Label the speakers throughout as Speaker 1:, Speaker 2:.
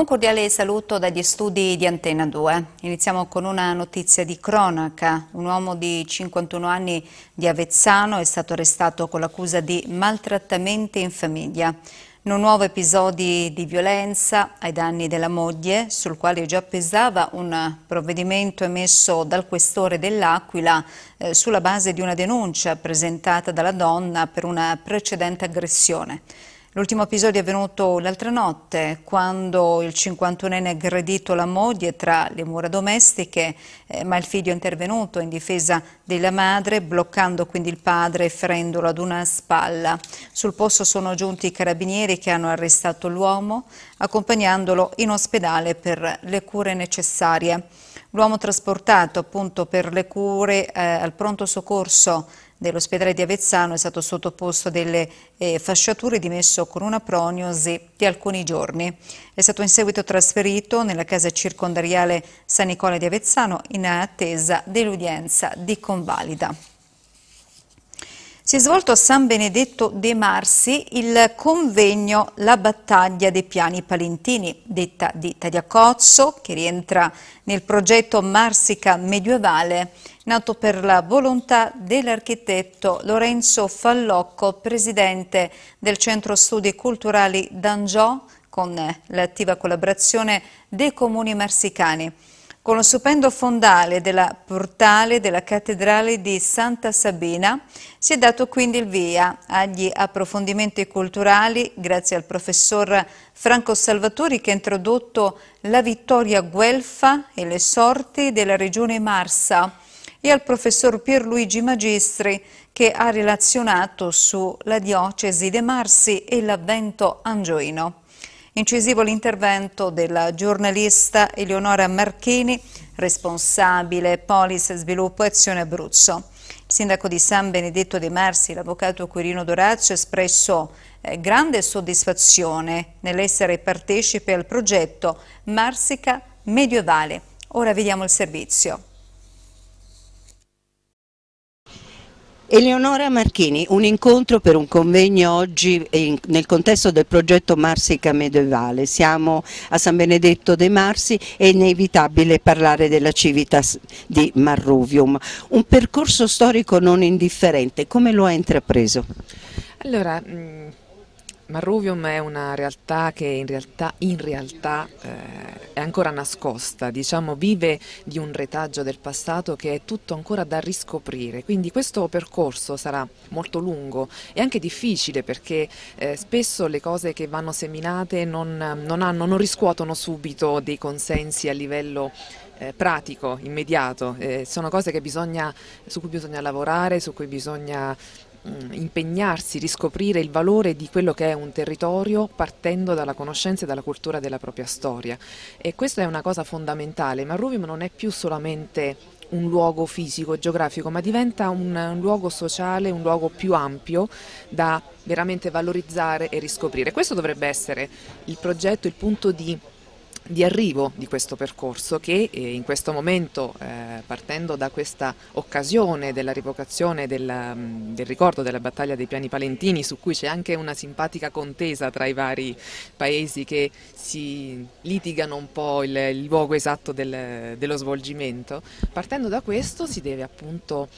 Speaker 1: Un cordiale saluto dagli studi di Antena 2. Iniziamo con una notizia di cronaca. Un uomo di 51 anni di Avezzano è stato arrestato con l'accusa di maltrattamenti in famiglia. Non nuovo episodi di violenza ai danni della moglie, sul quale già pesava un provvedimento emesso dal questore dell'Aquila eh, sulla base di una denuncia presentata dalla donna per una precedente aggressione. L'ultimo episodio è avvenuto l'altra notte, quando il 51enne ha aggredito la moglie tra le mura domestiche, eh, ma il figlio è intervenuto in difesa della madre, bloccando quindi il padre e ferendolo ad una spalla. Sul posto sono giunti i carabinieri che hanno arrestato l'uomo, accompagnandolo in ospedale per le cure necessarie. L'uomo trasportato appunto per le cure eh, al pronto soccorso dell'ospedale di Avezzano è stato sottoposto a delle eh, fasciature dimesso con una prognosi di alcuni giorni. È stato in seguito trasferito nella casa circondariale San Nicola di Avezzano in attesa dell'udienza di convalida. Si è svolto a San Benedetto de Marsi il convegno La battaglia dei piani palentini, detta di Tagliacozzo, che rientra nel progetto Marsica medievale, nato per la volontà dell'architetto Lorenzo Fallocco, presidente del Centro Studi Culturali d'Angio, con l'attiva collaborazione dei comuni marsicani con lo stupendo fondale della portale della cattedrale di Santa Sabina si è dato quindi il via agli approfondimenti culturali grazie al professor Franco Salvatori che ha introdotto la vittoria guelfa e le sorti della regione Marsa e al professor Pierluigi Magistri che ha relazionato sulla diocesi de Marsi e l'avvento angioino. Incisivo l'intervento della giornalista Eleonora Marchini, responsabile Polis Sviluppo Azione Abruzzo. Il sindaco di San Benedetto dei Marsi, l'avvocato Quirino Dorazio, ha espresso eh, grande soddisfazione nell'essere partecipe al progetto Marsica Medievale. Ora vediamo il servizio.
Speaker 2: Eleonora Marchini, un incontro per un convegno oggi nel contesto del progetto Marsica Medievale. Siamo a San Benedetto dei Marsi, è inevitabile parlare della Civitas di Marruvium. Un percorso storico non indifferente, come lo ha intrapreso?
Speaker 3: Allora, Marruvium è una realtà che in realtà, in realtà eh, è ancora nascosta, diciamo, vive di un retaggio del passato che è tutto ancora da riscoprire, quindi questo percorso sarà molto lungo e anche difficile perché eh, spesso le cose che vanno seminate non, non, hanno, non riscuotono subito dei consensi a livello eh, pratico, immediato, eh, sono cose bisogna, su cui bisogna lavorare, su cui bisogna Mm, impegnarsi, riscoprire il valore di quello che è un territorio partendo dalla conoscenza e dalla cultura della propria storia. E questa è una cosa fondamentale, ma Ruvim non è più solamente un luogo fisico, geografico, ma diventa un, un, luogo sociale, un luogo più ampio da veramente valorizzare e riscoprire. Questo dovrebbe essere il progetto, il punto di di arrivo di questo percorso che eh, in questo momento, eh, partendo da questa occasione della rivocazione della, mm, del ricordo della battaglia dei piani palentini, su cui c'è anche una simpatica contesa tra i vari paesi che si litigano un po' il, il luogo esatto del, dello svolgimento, partendo da questo si deve appunto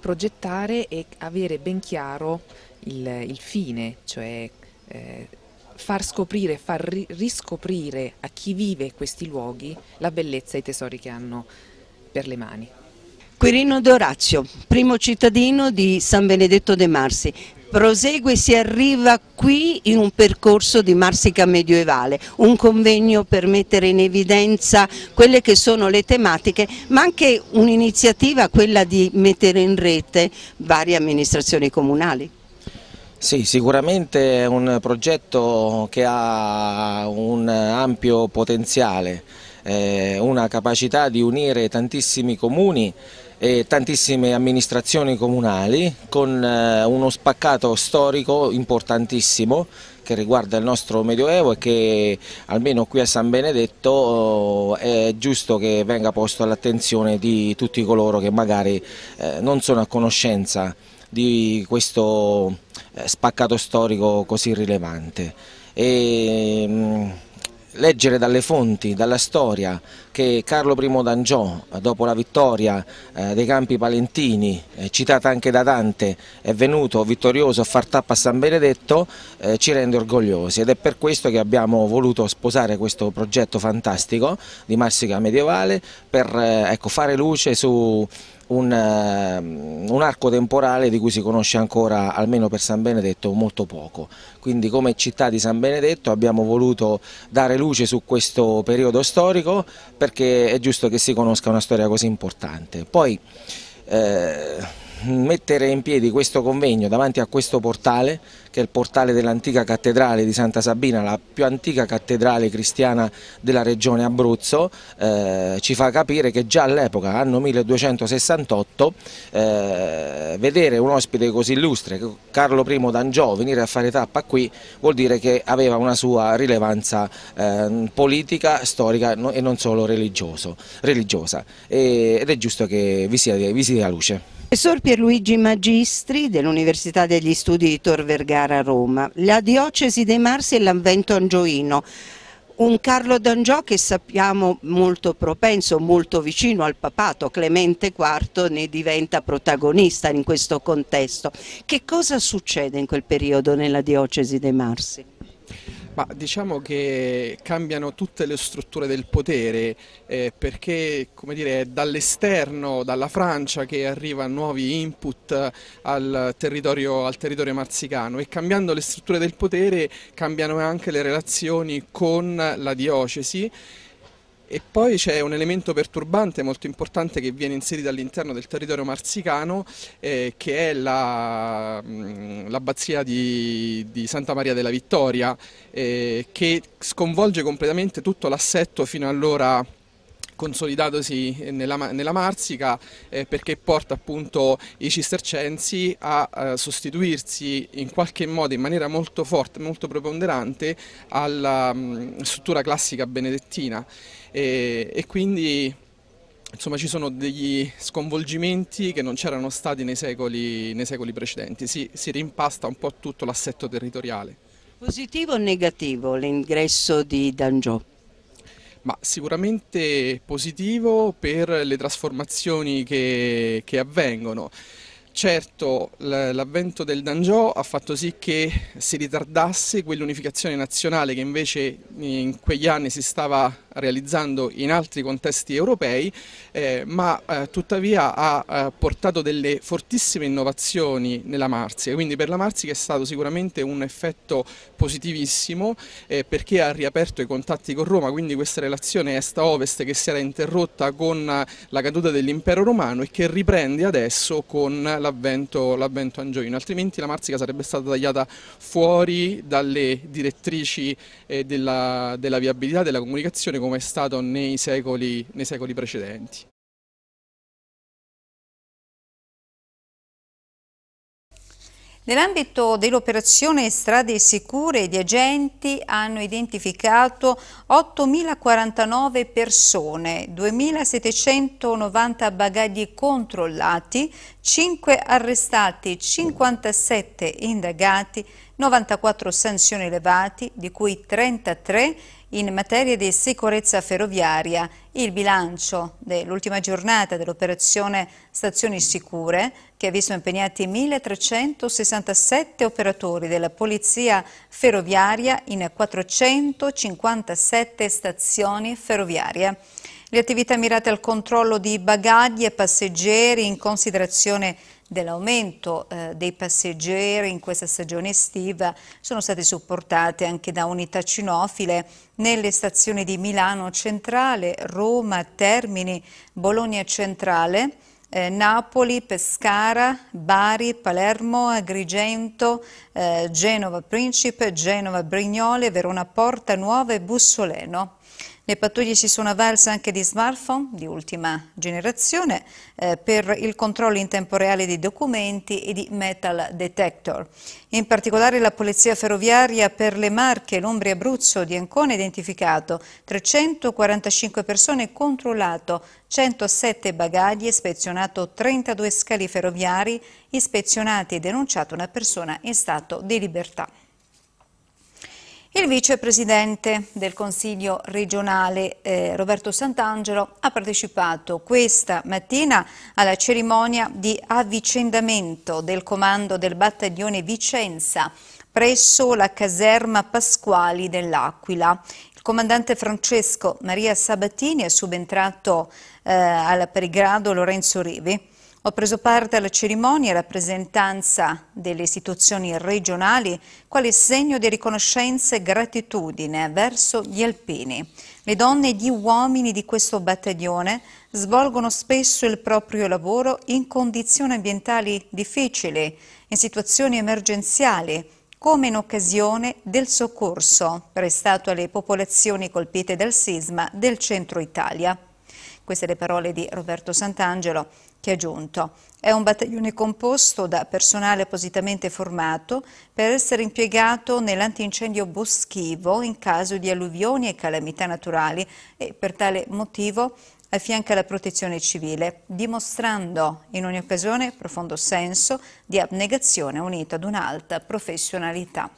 Speaker 3: progettare e avere ben chiaro il, il fine, cioè eh, far scoprire, far riscoprire a chi vive questi luoghi la bellezza e i tesori che hanno per le mani.
Speaker 2: Quirino d'Orazio, primo cittadino di San Benedetto de Marsi, prosegue e si arriva qui in un percorso di Marsica medioevale, un convegno per mettere in evidenza quelle che sono le tematiche, ma anche un'iniziativa quella di mettere in rete varie amministrazioni comunali.
Speaker 4: Sì, sicuramente è un progetto che ha un ampio potenziale, eh, una capacità di unire tantissimi comuni e tantissime amministrazioni comunali con eh, uno spaccato storico importantissimo che riguarda il nostro Medioevo e che almeno qui a San Benedetto oh, è giusto che venga posto all'attenzione di tutti coloro che magari eh, non sono a conoscenza di questo eh, spaccato storico così rilevante. E, mm, leggere dalle fonti, dalla storia, che Carlo I d'Angiò, dopo la vittoria eh, dei campi palentini, eh, citata anche da Dante, è venuto vittorioso a far tappa a San Benedetto, ci rende orgogliosi ed è per questo che abbiamo voluto sposare questo progetto fantastico di Marsica Medievale per ecco, fare luce su un, ehm, un, arco temporale di cui si conosce ancora, almeno per San Benedetto, molto poco. Quindi come città di San Benedetto abbiamo voluto dare luce su questo periodo storico perché è giusto che si conosca una storia così importante. Poi, eh, mettere in piedi questo convegno davanti a questo portale, che è il portale dell'antica cattedrale di Santa Sabina, la più antica cattedrale cristiana della regione Abruzzo, eh, ci fa capire che già all'epoca, anno 1268, eh, vedere un ospite così illustre, Carlo I d'Angio, venire a fare tappa qui, vuol dire che aveva una sua rilevanza eh, politica, storica e non solo religiosa. Ed è giusto che vi sia, vi sia luce.
Speaker 2: Professor Pierluigi Magistri dell'Università degli Studi di Tor Vergara a Roma, la diocesi dei Marsi e l'Avvento Angioino, un Carlo D'Angio che sappiamo molto propenso, molto vicino al papato, Clemente IV ne diventa protagonista in questo contesto. Che cosa succede in quel periodo nella diocesi dei Marsi?
Speaker 5: Ma diciamo che cambiano tutte le strutture del potere eh, perché come dire, dall'esterno, dalla Francia che arriva nuovi input al territorio, al territorio marzicano e cambiando le strutture del potere cambiano anche le relazioni con la diocesi e poi c'è un elemento perturbante molto importante che viene inserito all'interno del territorio marsicano eh, che è mm, l'abbazia di, di, Santa Maria della Vittoria eh, che sconvolge completamente tutto l'assetto fino allora consolidatosi nella, nella Marsica eh, perché porta appunto i cistercensi a, a eh, sostituirsi in qualche modo, in maniera molto forte, molto preponderante alla mh, mm, struttura classica benedettina e, e quindi insomma ci sono degli sconvolgimenti che non c'erano stati nei secoli, nei secoli precedenti, si, si rimpasta un po' tutto l'assetto territoriale. Positivo o negativo l'ingresso di Dangiò? Ma sicuramente positivo per le trasformazioni che, che avvengono. Certo, l'avvento del Danjò ha fatto sì che si ritardasse quell'unificazione nazionale che invece in quegli anni si stava realizzando in altri contesti europei, eh, ma eh, tuttavia ha eh, portato delle fortissime innovazioni nella Marsica, quindi per la Marsica è stato sicuramente un effetto positivissimo eh, perché ha riaperto i contatti con Roma, quindi questa relazione est-ovest che si era interrotta con eh, la caduta dell'impero romano e che riprende adesso con l'avvento angioino, altrimenti la Marsica sarebbe stata tagliata fuori dalle direttrici eh, della, della viabilità, della comunicazione come è stato nei secoli, nei secoli precedenti.
Speaker 4: Nell'ambito
Speaker 1: dell'operazione Strade Sicure, gli agenti hanno identificato 8.049 persone, 2.790 bagagli controllati, 5 arrestati, 57 indagati, 94 sanzioni elevati, di cui 33 in materia di sicurezza ferroviaria, il bilancio dell'ultima giornata dell'operazione Stazioni Sicure, che ha visto impegnati 1.367 operatori della Polizia Ferroviaria in 457 stazioni ferroviarie. Le attività mirate al controllo di bagagli e passeggeri in considerazione dell'aumento eh, dei passeggeri in questa stagione estiva sono state supportate anche da unità cinofile nelle stazioni di Milano Centrale, Roma, Termini, Bologna Centrale, eh, Napoli, Pescara, Bari, Palermo, Agrigento, eh, Genova Principe, Genova Brignole, Verona Porta Nuova e Bussoleno. Le pattuglie si sono avvalse anche di smartphone di ultima generazione eh, per il controllo in tempo reale di documenti e di metal detector. In particolare la Polizia Ferroviaria per le Marche, l'Ombria e Abruzzo di Ancona ha identificato 345 persone controllato 107 bagagli, ispezionato 32 scali ferroviari, ispezionati e denunciato una persona in stato di libertà. Il vicepresidente del Consiglio regionale eh, Roberto Sant'Angelo ha partecipato questa mattina alla cerimonia di avvicendamento del comando del battaglione Vicenza presso la caserma Pasquali dell'Aquila. Il comandante Francesco Maria Sabatini è subentrato eh, al perigrado Lorenzo Revi ho preso parte alla cerimonia a rappresentanza delle istituzioni regionali quale segno di riconoscenza e gratitudine verso gli alpini. Le donne e gli uomini di questo battaglione svolgono spesso il proprio lavoro in condizioni ambientali difficili, in situazioni emergenziali, come in occasione del soccorso prestato alle popolazioni colpite dal sisma del centro Italia. Queste le parole di Roberto Sant'Angelo, che è giunto. È un battaglione composto da personale appositamente formato per essere impiegato nell'antincendio boschivo in caso di alluvioni e calamità naturali e per tale motivo affianca la protezione civile, dimostrando in ogni occasione profondo senso di abnegazione unito ad un'alta professionalità.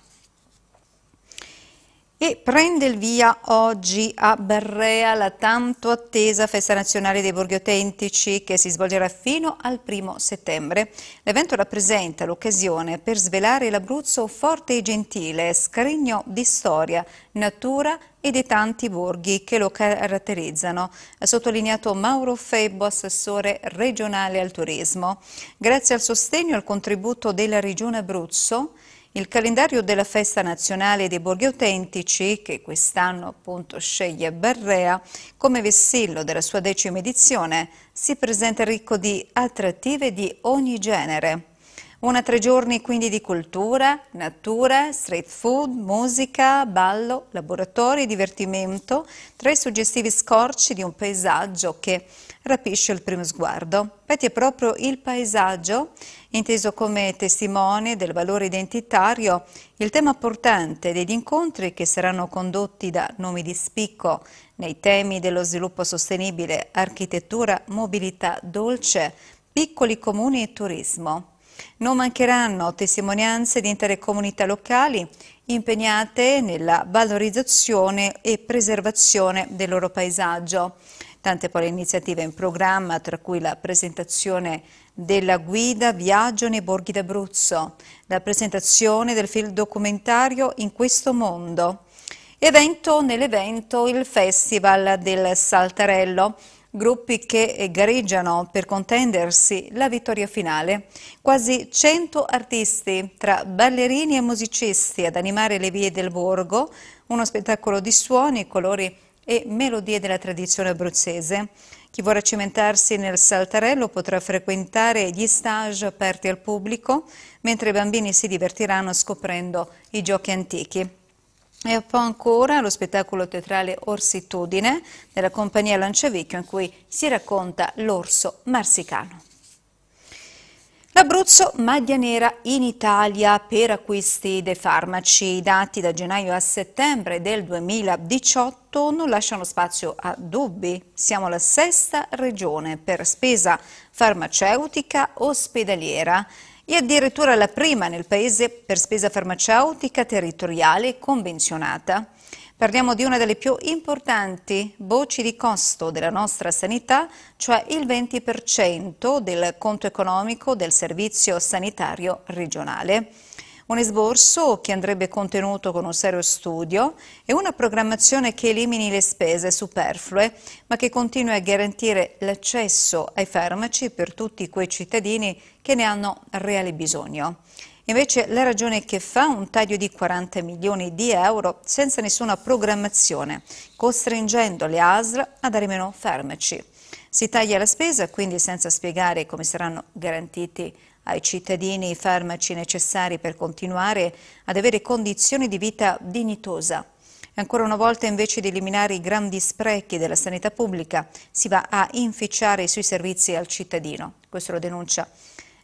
Speaker 1: E prende il via oggi a Berrea la tanto attesa festa nazionale dei borghi autentici che si svolgerà fino al primo settembre. L'evento rappresenta l'occasione per svelare l'Abruzzo forte e gentile, scrigno di storia, natura e dei tanti borghi che lo caratterizzano, ha sottolineato Mauro Febbo, assessore regionale al turismo. Grazie al sostegno e al contributo della Regione Abruzzo, il calendario della Festa Nazionale dei Borghi Autentici, che quest'anno appunto sceglie Barrea come vessillo della sua decima edizione, si presenta ricco di attrattive di ogni genere. Una tre giorni quindi di cultura, natura, street food, musica, ballo, laboratori, divertimento, tra i suggestivi scorci di un paesaggio che rapisce il primo sguardo. Infatti è proprio il paesaggio, inteso come testimone del valore identitario, il tema portante degli incontri che saranno condotti da nomi di spicco nei temi dello sviluppo sostenibile, architettura, mobilità dolce, piccoli comuni e turismo. Non mancheranno testimonianze di intere comunità locali impegnate nella valorizzazione e preservazione del loro paesaggio. Tante poi le iniziative in programma, tra cui la presentazione della guida Viaggio nei borghi d'Abruzzo, la presentazione del film documentario In questo mondo, evento nell'evento il Festival del Saltarello, gruppi che gareggiano per contendersi la vittoria finale. Quasi 100 artisti, tra ballerini e musicisti, ad animare le vie del borgo, uno spettacolo di suoni, colori e melodie della tradizione abruzzese. Chi vorrà cimentarsi nel saltarello potrà frequentare gli stage aperti al pubblico, mentre i bambini si divertiranno scoprendo i giochi antichi. E poi ancora lo spettacolo teatrale Orsitudine della compagnia Lanciavicchio in cui si racconta l'orso marsicano. L'Abruzzo, maglia nera in Italia per acquisti dei farmaci. I dati da gennaio a settembre del 2018 non lasciano spazio a dubbi. Siamo la sesta regione per spesa farmaceutica ospedaliera e addirittura la prima nel paese per spesa farmaceutica territoriale convenzionata. Parliamo di una delle più importanti voci di costo della nostra sanità, cioè il 20% del conto economico del Servizio Sanitario Regionale. Un esborso che andrebbe contenuto con un serio studio e una programmazione che elimini le spese superflue, ma che continui a garantire l'accesso ai farmaci per tutti quei cittadini che ne hanno reale bisogno. Invece la ragione che fa un taglio di 40 milioni di euro senza nessuna programmazione, costringendo le ASL a dare meno farmaci. Si taglia la spesa, quindi senza spiegare come saranno garantiti ai cittadini i farmaci necessari per continuare ad avere condizioni di vita dignitosa. Ancora una volta, invece di eliminare i grandi sprechi della sanità pubblica, si va a inficiare sui servizi al cittadino. Questo lo denuncia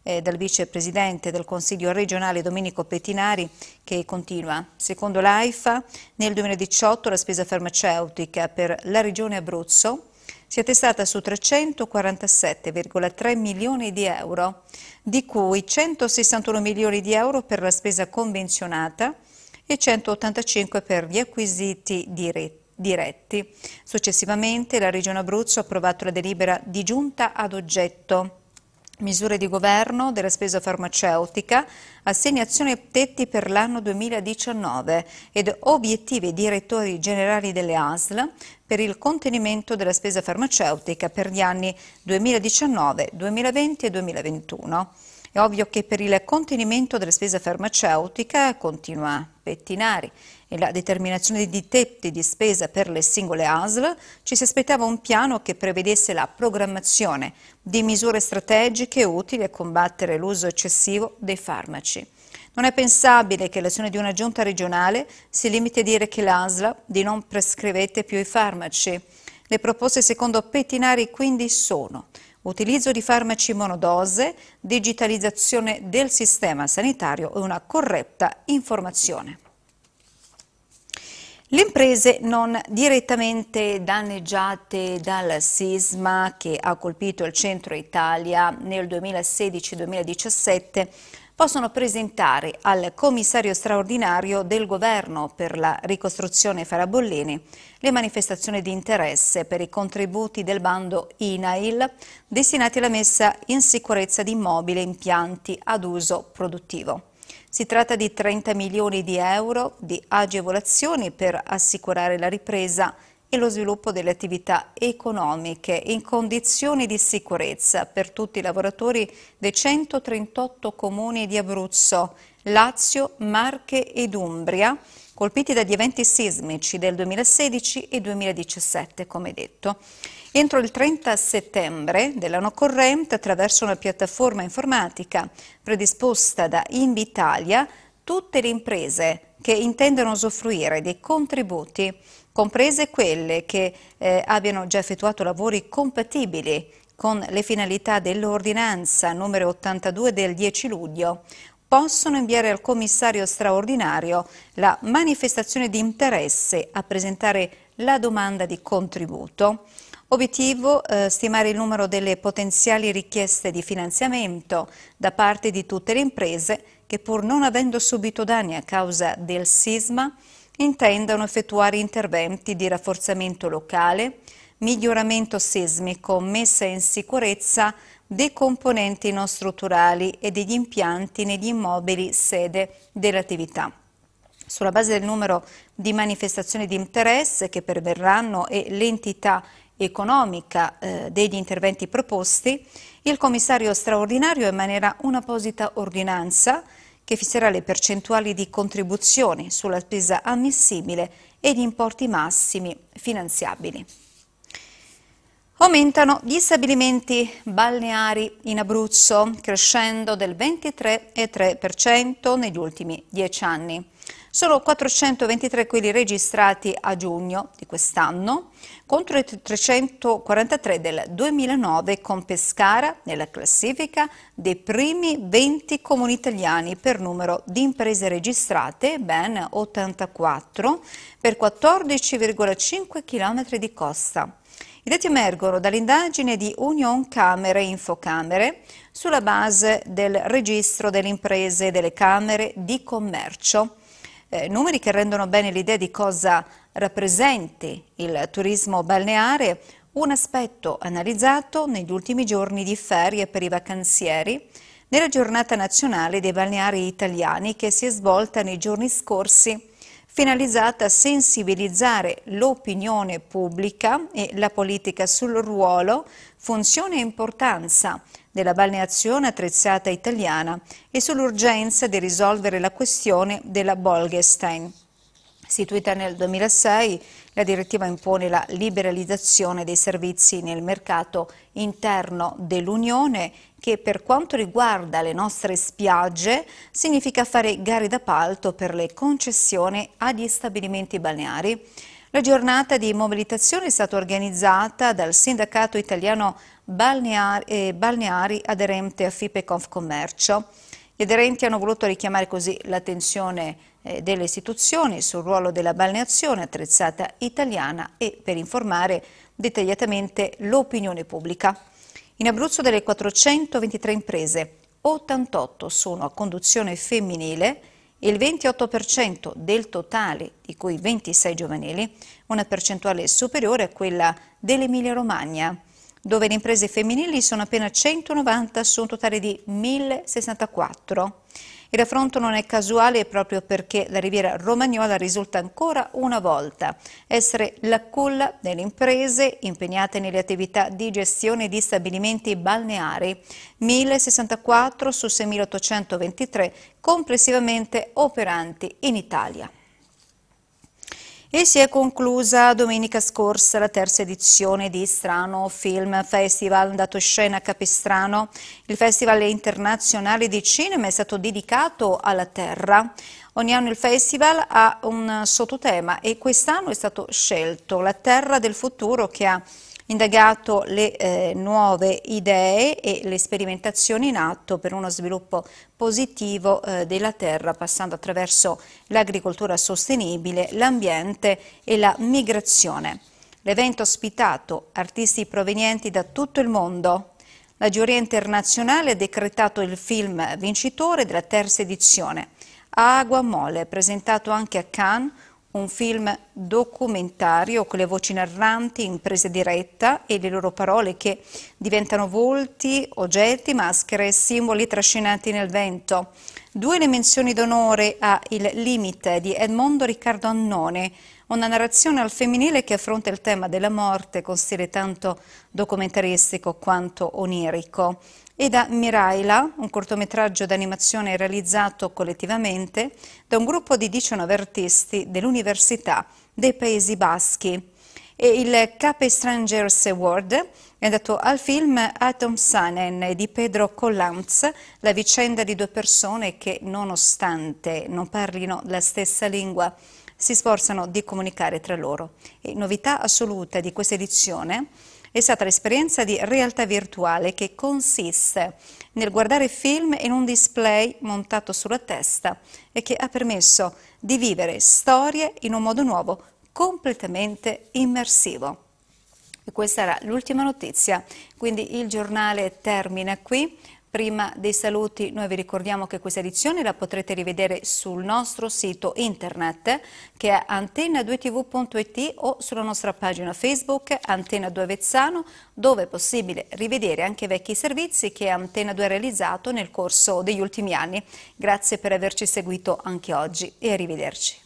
Speaker 1: eh, dal vicepresidente del Consiglio regionale Domenico Pettinari che continua. Secondo l'AIFA nel 2018 la spesa farmaceutica per la regione Abruzzo si è testata su 347,3 milioni di euro, di cui 161 milioni di euro per la spesa convenzionata e 185 per gli acquisiti diretti diretti. Successivamente la Regione Abruzzo ha approvato la delibera di giunta ad oggetto Misure di governo della spesa farmaceutica, assegnazione a tetti per l'anno 2019 ed obiettivi direttori generali delle ASL per il contenimento della spesa farmaceutica per gli anni 2019, 2020 e 2021. È ovvio che per il contenimento della spesa farmaceutica continua Pettinari e la determinazione di tetti di spesa per le singole ASL, ci si aspettava un piano che prevedesse la programmazione di misure strategiche utili a combattere l'uso eccessivo dei farmaci. Non è pensabile che l'azione di una giunta regionale si limiti a dire che l'ASLA di non prescrivete più i farmaci. Le proposte secondo Pettinari quindi sono utilizzo di farmaci monodose, digitalizzazione del sistema sanitario e una corretta informazione. Le imprese non direttamente danneggiate dal sisma che ha colpito il centro Italia nel 2016-2017 possono presentare al commissario straordinario del governo per la ricostruzione Farabollini le manifestazioni di interesse per i contributi del bando INAIL destinati alla messa in sicurezza di immobili e impianti ad uso produttivo. Si tratta di 30 milioni di euro di agevolazioni per assicurare la ripresa e lo sviluppo delle attività economiche in condizioni di sicurezza per tutti i lavoratori dei 138 comuni di Abruzzo, Lazio, Marche ed Umbria, colpiti dagli eventi sismici del 2016 e 2017, come detto. Entro il 30 settembre dell'anno corrente, attraverso una piattaforma informatica predisposta da Invitalia, tutte le imprese che intendono usufruire dei contributi comprese quelle che eh, abbiano già effettuato lavori compatibili con le finalità dell'ordinanza numero 82 del 10 luglio, possono inviare al commissario straordinario la manifestazione di interesse a presentare la domanda di contributo. Obiettivo eh, stimare il numero delle potenziali richieste di finanziamento da parte di tutte le imprese che pur non avendo subito danni a causa del sisma intendono effettuare interventi di rafforzamento locale, miglioramento sismico, messa in sicurezza dei componenti non strutturali e degli impianti negli immobili sede dell'attività. Sulla base del numero di manifestazioni di interesse che perverranno e l'entità economica eh, degli interventi proposti, il commissario straordinario emanerà un'apposita ordinanza che fisserà le percentuali di contribuzioni sulla spesa ammissibile e gli importi massimi finanziabili. Aumentano gli stabilimenti balneari in Abruzzo, crescendo del 23,3% negli ultimi dieci anni. Sono 423 quelli registrati a giugno di quest'anno contro i 343 del 2009 con Pescara nella classifica dei primi 20 comuni italiani per numero di imprese registrate, ben 84, per 14,5 km di costa. I dati emergono dall'indagine di Union Camere e Infocamere sulla base del registro delle imprese e delle camere di commercio eh, numeri che rendono bene l'idea di cosa rappresenti il turismo balneare, un aspetto analizzato negli ultimi giorni di ferie per i vacanzieri nella giornata nazionale dei balneari italiani che si è svolta nei giorni scorsi, finalizzata a sensibilizzare l'opinione pubblica e la politica sul ruolo, funzione e importanza della balneazione attrezzata italiana e sull'urgenza di risolvere la questione della Bolgestein. Istituita nel 2006, la direttiva impone la liberalizzazione dei servizi nel mercato interno dell'Unione che per quanto riguarda le nostre spiagge significa fare gare d'appalto per le concessioni agli stabilimenti balneari la giornata di mobilitazione è stata organizzata dal sindacato italiano balneari, eh, balneari aderente a FIPE Confcommercio. Gli aderenti hanno voluto richiamare così l'attenzione eh, delle istituzioni sul ruolo della balneazione attrezzata italiana e per informare dettagliatamente l'opinione pubblica. In Abruzzo delle 423 imprese, 88 sono a conduzione femminile, il 28% del totale, di cui 26 giovanili, una percentuale superiore a quella dell'Emilia Romagna, dove le imprese femminili sono appena 190 su un totale di 1064. Il raffronto non è casuale proprio perché la riviera romagnola risulta ancora una volta essere la culla delle imprese impegnate nelle attività di gestione di stabilimenti balneari. 1064 su 6823 complessivamente operanti in Italia. E si è conclusa domenica scorsa la terza edizione di Strano Film Festival, andato scena a Capistrano. Il Festival internazionale di cinema è stato dedicato alla terra. Ogni anno il festival ha un sottotema e quest'anno è stato scelto la terra del futuro che ha indagato le eh, nuove idee e le sperimentazioni in atto per uno sviluppo positivo eh, della terra passando attraverso l'agricoltura sostenibile, l'ambiente e la migrazione. L'evento ha ospitato artisti provenienti da tutto il mondo. La giuria internazionale ha decretato il film vincitore della terza edizione. Agua Mole, presentato anche a Cannes, un film documentario con le voci narranti in presa diretta e le loro parole che diventano volti, oggetti, maschere e simboli trascinati nel vento. Due le menzioni d'onore a Il limite di Edmondo Riccardo Annone, una narrazione al femminile che affronta il tema della morte con stile tanto documentaristico quanto onirico e da Miraila, un cortometraggio d'animazione realizzato collettivamente da un gruppo di 19 artisti dell'Università dei Paesi Baschi. E il Cape Strangers Award è andato al film Atom Sanen di Pedro Collanz, la vicenda di due persone che, nonostante non parlino la stessa lingua, si sforzano di comunicare tra loro. E novità assoluta di questa edizione è stata l'esperienza di realtà virtuale che consiste nel guardare film in un display montato sulla testa e che ha permesso di vivere storie in un modo nuovo, completamente immersivo. E questa era l'ultima notizia, quindi il giornale termina qui. Prima dei saluti noi vi ricordiamo che questa edizione la potrete rivedere sul nostro sito internet che è antenna2tv.it o sulla nostra pagina Facebook Antenna 2 Vezzano dove è possibile rivedere anche vecchi servizi che Antenna 2 ha realizzato nel corso degli ultimi anni. Grazie per averci seguito anche oggi e arrivederci.